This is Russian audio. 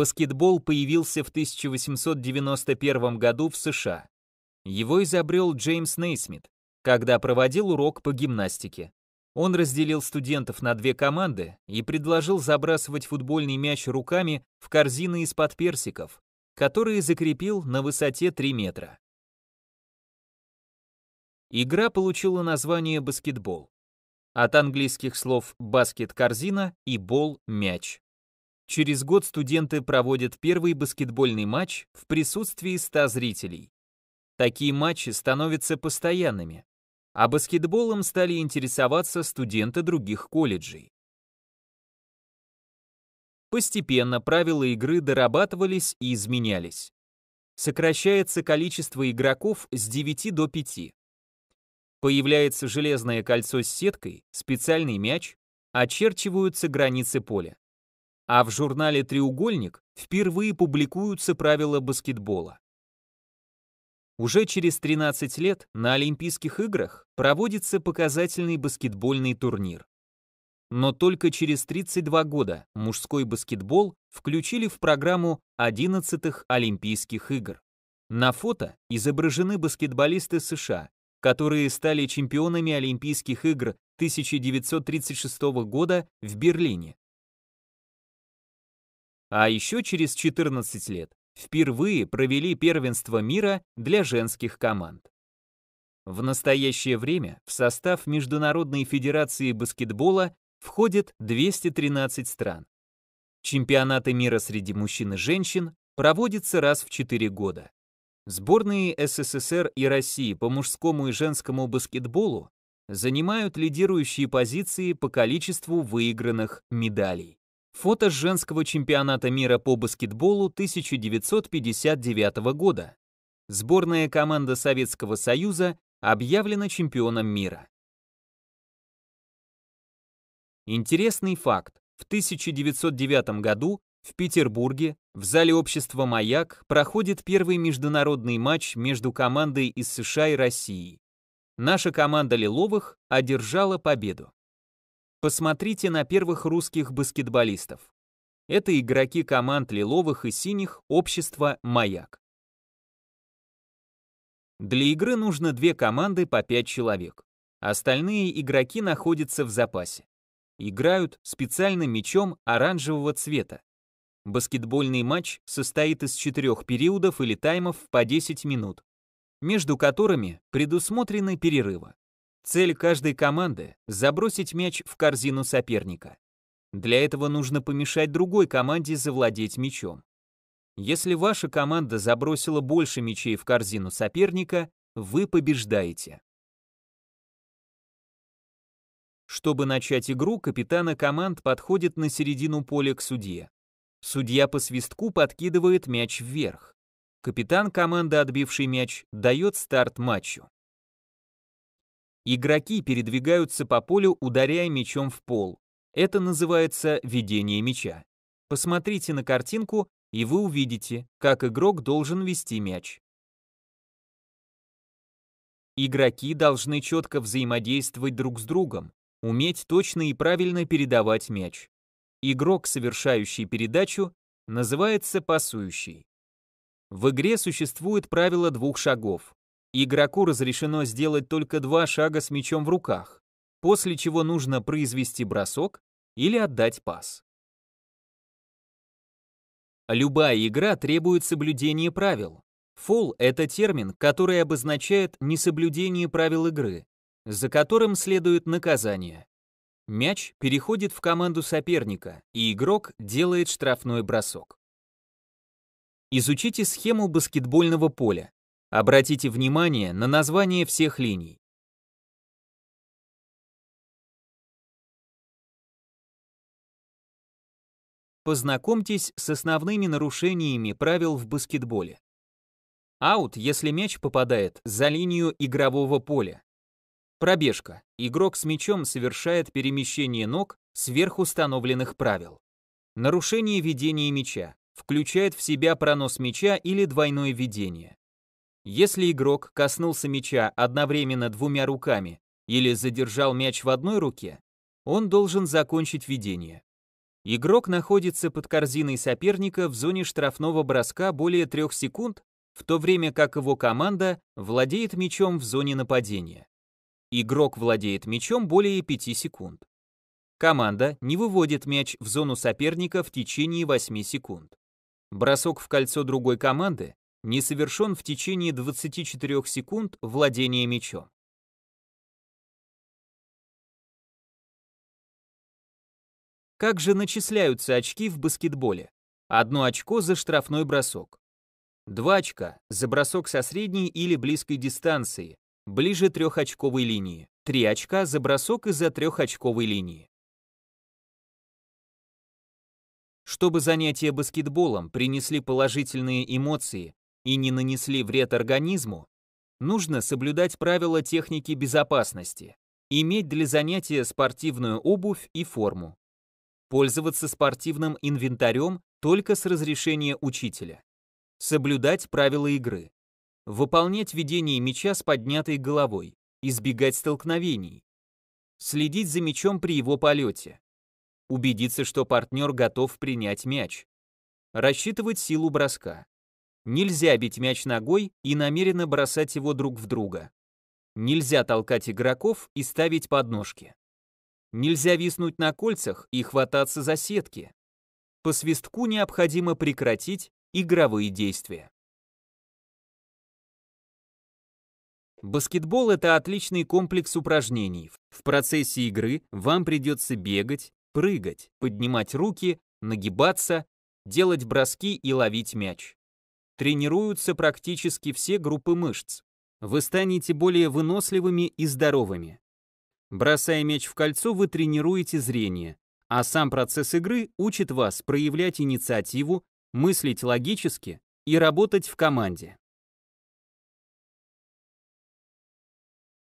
Баскетбол появился в 1891 году в США. Его изобрел Джеймс Нейсмит, когда проводил урок по гимнастике. Он разделил студентов на две команды и предложил забрасывать футбольный мяч руками в корзины из-под персиков, которые закрепил на высоте 3 метра. Игра получила название баскетбол от английских слов «баскет» — корзина и «бол» — мяч. Через год студенты проводят первый баскетбольный матч в присутствии 100 зрителей. Такие матчи становятся постоянными, а баскетболом стали интересоваться студенты других колледжей. Постепенно правила игры дорабатывались и изменялись. Сокращается количество игроков с 9 до 5. Появляется железное кольцо с сеткой, специальный мяч, очерчиваются границы поля а в журнале «Треугольник» впервые публикуются правила баскетбола. Уже через 13 лет на Олимпийских играх проводится показательный баскетбольный турнир. Но только через 32 года мужской баскетбол включили в программу 11-х Олимпийских игр. На фото изображены баскетболисты США, которые стали чемпионами Олимпийских игр 1936 года в Берлине а еще через 14 лет впервые провели первенство мира для женских команд. В настоящее время в состав Международной федерации баскетбола входит 213 стран. Чемпионаты мира среди мужчин и женщин проводятся раз в 4 года. Сборные СССР и России по мужскому и женскому баскетболу занимают лидирующие позиции по количеству выигранных медалей. Фото с женского чемпионата мира по баскетболу 1959 года. Сборная команда Советского Союза объявлена чемпионом мира. Интересный факт. В 1909 году в Петербурге в зале общества «Маяк» проходит первый международный матч между командой из США и России. Наша команда «Лиловых» одержала победу. Посмотрите на первых русских баскетболистов. Это игроки команд лиловых и синих общества «Маяк». Для игры нужно две команды по пять человек. Остальные игроки находятся в запасе. Играют специальным мячом оранжевого цвета. Баскетбольный матч состоит из четырех периодов или таймов по 10 минут, между которыми предусмотрены перерывы. Цель каждой команды – забросить мяч в корзину соперника. Для этого нужно помешать другой команде завладеть мячом. Если ваша команда забросила больше мячей в корзину соперника, вы побеждаете. Чтобы начать игру, капитаны команд подходят на середину поля к судье. Судья по свистку подкидывает мяч вверх. Капитан команды, отбивший мяч, дает старт матчу. Игроки передвигаются по полю, ударяя мячом в пол. Это называется ведение мяча. Посмотрите на картинку, и вы увидите, как игрок должен вести мяч. Игроки должны четко взаимодействовать друг с другом, уметь точно и правильно передавать мяч. Игрок, совершающий передачу, называется пасующий. В игре существует правило двух шагов. Игроку разрешено сделать только два шага с мячом в руках, после чего нужно произвести бросок или отдать пас. Любая игра требует соблюдения правил. Фол – это термин, который обозначает несоблюдение правил игры, за которым следует наказание. Мяч переходит в команду соперника, и игрок делает штрафной бросок. Изучите схему баскетбольного поля. Обратите внимание на название всех линий. Познакомьтесь с основными нарушениями правил в баскетболе. Аут, если мяч попадает за линию игрового поля. Пробежка. Игрок с мячом совершает перемещение ног сверх установленных правил. Нарушение ведения мяча. Включает в себя пронос мяча или двойное ведение. Если игрок коснулся мяча одновременно двумя руками или задержал мяч в одной руке, он должен закончить ведение. Игрок находится под корзиной соперника в зоне штрафного броска более трех секунд, в то время как его команда владеет мячом в зоне нападения. Игрок владеет мячом более 5 секунд. Команда не выводит мяч в зону соперника в течение 8 секунд. Бросок в кольцо другой команды не совершен в течение 24 секунд владения мечом. Как же начисляются очки в баскетболе? Одно очко за штрафной бросок. Два очка за бросок со средней или близкой дистанции, ближе трехочковой линии. Три очка за бросок из-за трехочковой линии. Чтобы занятия баскетболом принесли положительные эмоции и не нанесли вред организму, нужно соблюдать правила техники безопасности, иметь для занятия спортивную обувь и форму, пользоваться спортивным инвентарем только с разрешения учителя, соблюдать правила игры, выполнять ведение мяча с поднятой головой, избегать столкновений, следить за мячом при его полете, убедиться, что партнер готов принять мяч, рассчитывать силу броска, Нельзя бить мяч ногой и намеренно бросать его друг в друга. Нельзя толкать игроков и ставить подножки. Нельзя виснуть на кольцах и хвататься за сетки. По свистку необходимо прекратить игровые действия. Баскетбол – это отличный комплекс упражнений. В процессе игры вам придется бегать, прыгать, поднимать руки, нагибаться, делать броски и ловить мяч тренируются практически все группы мышц. Вы станете более выносливыми и здоровыми. Бросая мяч в кольцо, вы тренируете зрение, а сам процесс игры учит вас проявлять инициативу, мыслить логически и работать в команде.